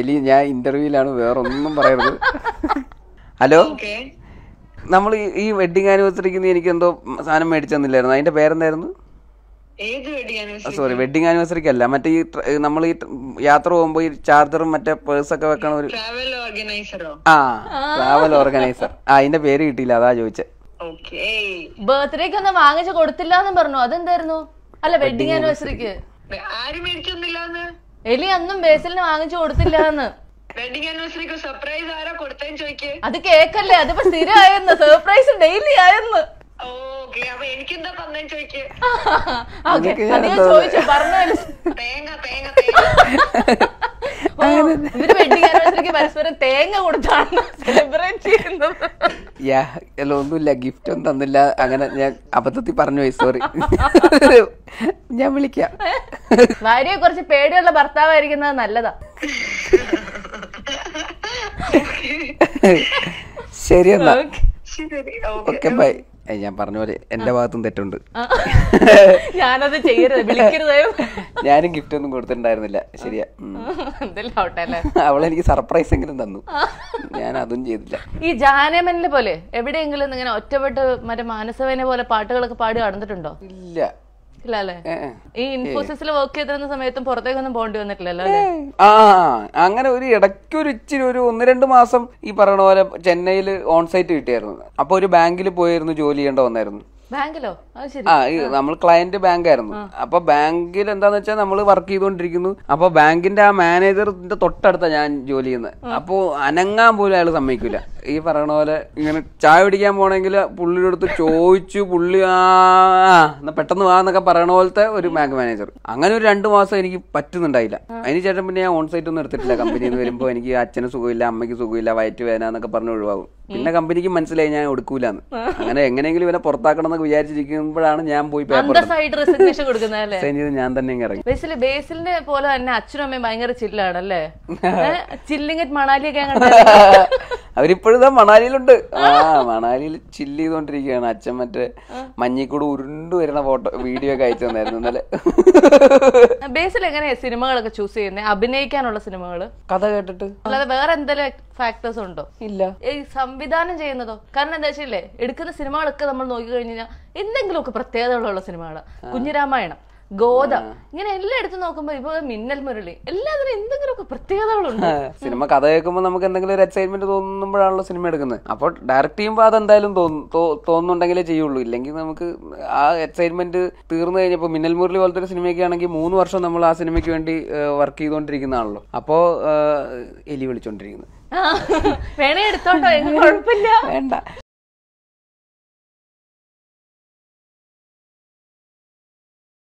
എലി ഞാൻ ഇന്റർവ്യൂലാണ് വേറൊന്നും പറയരുത് ഹലോ നമ്മൾ ഈ വെഡിങ് ആനിവേഴ്സറിക്ക് എനിക്ക് എന്തോ സാധനം മേടിച്ചു തന്നില്ലായിരുന്നു അതിന്റെ പേരെന്തായിരുന്നു സോറി വെഡിങ് ആനിവേഴ്സറിക്ക് അല്ല മറ്റേ ഈ നമ്മൾ ഈ യാത്ര പോകുമ്പോ ഈ ചാർജറും മറ്റേ പേഴ്സ് ഒക്കെ വെക്കണ ഒരു ആ ട്രാവൽ ഓർഗനൈസർ ആ അതിന്റെ പേര് കിട്ടിയില്ല അതാ ചോദിച്ചത് ബർത്ത്ഡേക്ക് ഒന്നും വാങ്ങിച്ചു കൊടുത്തില്ല എന്ന് പറഞ്ഞു അതെന്തായിരുന്നു അല്ല വെഡിങ് ആനിവേഴ്സറിക്ക് ആരും മേടിച്ചൊന്നില്ല എലി അന്നും ബേസിലിന് വാങ്ങിച്ചു കൊടുത്തില്ല എന്ന് വെഡിങ് ആനിവേഴ്സറിക്ക് സർപ്രൈസ് ആരാ കൊടുത്തേന്ന് ചോദിക്കേ അത് കേക്കല്ലേ അതിപ്പോ സ്ഥിരമായിരുന്നു സർപ്രൈസ് ഡെയിലി ആയിരുന്നു തന്നേന്ന് ചോദിക്കേ പറഞ്ഞു തേങ്ങ തേങ്ങ തേങ്ങ തേങ്ങ സെലിബ്രേറ്റ് യാ ഒന്നുമില്ല ഗിഫ്റ്റ് ഒന്നും തന്നില്ല അങ്ങനെ ഞാൻ അബദ്ധത്തിൽ പറഞ്ഞു പോയി സോറി ഞാൻ വിളിക്കാം ഭാര്യയെ കുറച്ച് പേടിയുള്ള ഭർത്താവായിരിക്കുന്നത് നല്ലതാ ശരി എന്നാ ഓക്കെ ബൈ ഞാൻ പറഞ്ഞ പോലെ എന്റെ ഭാഗത്തും തെറ്റുണ്ട് ഞാനത് ചെയ്യരുത് വിളിക്കരുത് ഞാനും ഗിഫ്റ്റ് ഒന്നും കൊടുത്തിട്ടുണ്ടായിരുന്നില്ല ശരിയാ അവളെനിക്ക് സർപ്രൈസ് എങ്കിലും തന്നു ഞാൻ അതും ചെയ്തില്ല ഈ ജാനമനിലെ പോലെ എവിടെയെങ്കിലും ഇങ്ങനെ ഒറ്റപ്പെട്ട് മറ്റേ മാനസവേനെ പോലെ പാട്ടുകളൊക്കെ പാടി കടന്നിട്ടുണ്ടോ ഇല്ല ഈ ഇൻഫോസിസിൽ വർക്ക് ചെയ്തിരുന്ന സമയത്തും പുറത്തേക്കൊന്നും പോകേണ്ടി വന്നിട്ടില്ലല്ലോ ആ അങ്ങനെ ഒരു ഇടയ്ക്ക് ഒരു ഇച്ചിരി ഒരു ഒന്ന് രണ്ട് മാസം ഈ പറയണ പോലെ ചെന്നൈയിൽ ഓൺ സൈറ്റ് കിട്ടിയായിരുന്നു അപ്പൊ ഒരു ബാങ്കിൽ പോയിരുന്നു ജോലി ചെയ്യേണ്ട വന്നായിരുന്നു ബാങ്കിലോ ആ നമ്മൾ ക്ലയന്റ് ബാങ്ക് ആയിരുന്നു അപ്പൊ ബാങ്കിൽ എന്താന്ന് വെച്ചാൽ നമ്മൾ വർക്ക് ചെയ്തുകൊണ്ടിരിക്കുന്നു അപ്പൊ ബാങ്കിന്റെ ആ മാനേജറിന്റെ തൊട്ടടുത്ത ഞാൻ ജോലി ചെയ്യുന്നത് അപ്പോ അനങ്ങാൻ പോലും അയാൾ സമ്മതിക്കില്ല ഈ പറയണ പോലെ ഇങ്ങനെ ചായ പിടിക്കാൻ പോണെങ്കിൽ പുള്ളിയുടെ അടുത്ത് ചോദിച്ചു പുള്ളി ആ പെട്ടെന്ന് വാ എന്നൊക്കെ പറയണ പോലത്തെ ഒരു ബാങ്ക് മാനേജർ അങ്ങനെ ഒരു രണ്ട് മാസം എനിക്ക് പറ്റുന്നുണ്ടായില്ല അതിന് ശേഷം പിന്നെ ഞാൻ ഓൺ സൈറ്റ് ഒന്നും എടുത്തിട്ടില്ല കമ്പനിയിൽ നിന്ന് വരുമ്പോൾ എനിക്ക് അച്ഛന് സുഖമില്ല അമ്മയ്ക്ക് സുഖമില്ല വയറ്റ് വേന എന്നൊക്കെ പറഞ്ഞ് ഒഴിവാകും പിന്നെ കമ്പനിക്ക് മനസ്സിലായി ഞാൻ എടുക്കൂല അങ്ങനെ എങ്ങനെയെങ്കിലും ഇവനെ പുറത്താക്കണം എന്നൊക്കെ വിചാരിച്ചിരിക്കുമ്പോഴാണ് ഞാൻ പോയി പേപ്പർ ഞാൻ തന്നെ ഇറങ്ങി ബേസിൽ ബേസിലിനെ പോലെ തന്നെ അച്ഛനും അമ്മയും ഭയങ്കര ചില്ലാണ് അല്ലേ ചില്ലിങ് മണാലിയൊക്കെ അവരിപ്പോഴും മണാലിയിലുണ്ട് ആ മണാലിയിൽ ചില്ല് ചെയ്തോണ്ടിരിക്കുകയാണ് അച്ഛൻ മറ്റേ മഞ്ഞിക്കൂടെ ഉരുണ്ടു വരുന്ന ഫോട്ടോ വീഡിയോ ഒക്കെ അയച്ചു തന്നായിരുന്നു ഇന്നലെ ബേസിൽ എങ്ങനെയാ സിനിമകളൊക്കെ ചൂസ് ചെയ്യുന്നത് അഭിനയിക്കാനുള്ള സിനിമകൾ കഥ കേട്ടിട്ട് അല്ലാതെ വേറെ എന്തെങ്കിലും ഫാക്ടേഴ്സ് ഉണ്ടോ ഇല്ല ഈ സംവിധാനം ചെയ്യുന്നതോ കാരണം എന്താ വെച്ചില്ലേ എടുക്കുന്ന സിനിമകളൊക്കെ നമ്മൾ നോക്കി കഴിഞ്ഞാൽ എന്തെങ്കിലുമൊക്കെ പ്രത്യേകതകളുള്ള സിനിമകളാണ് കുഞ്ഞിരാമായണം ഗോതം ഇങ്ങനെ എല്ലായിടത്തും നോക്കുമ്പോ ഇപ്പൊ മിന്നൽ മുരളി എല്ലാത്തിനും ഒക്കെ പ്രത്യേകതകളുണ്ട് സിനിമ കഥ കേൾക്കുമ്പോ നമുക്ക് എന്തെങ്കിലും ഒരു എക്സൈറ്റ്മെന്റ് തോന്നുമ്പോഴാണല്ലോ സിനിമ എടുക്കുന്നത് അപ്പോൾ ഡയറക്റ്റ് ചെയ്യുമ്പോ അതെന്തായാലും തോന്നുന്നുണ്ടെങ്കിലേ ചെയ്യുള്ളൂ ഇല്ലെങ്കിൽ നമുക്ക് ആ എക്സൈറ്റ്മെന്റ് തീർന്നു കഴിഞ്ഞപ്പോൾ മിന്നൽ മുരളി പോലത്തെ ഒരു സിനിമയൊക്കെ ആണെങ്കിൽ മൂന്ന് വർഷം നമ്മൾ ആ സിനിമയ്ക്ക് വേണ്ടി വർക്ക് ചെയ്തുകൊണ്ടിരിക്കുന്നതാണല്ലോ അപ്പോൾ എലി വിളിച്ചോണ്ടിരിക്കുന്നത് വേണേ എടുത്തോട്ടോ കുഴപ്പമില്ല വേണ്ട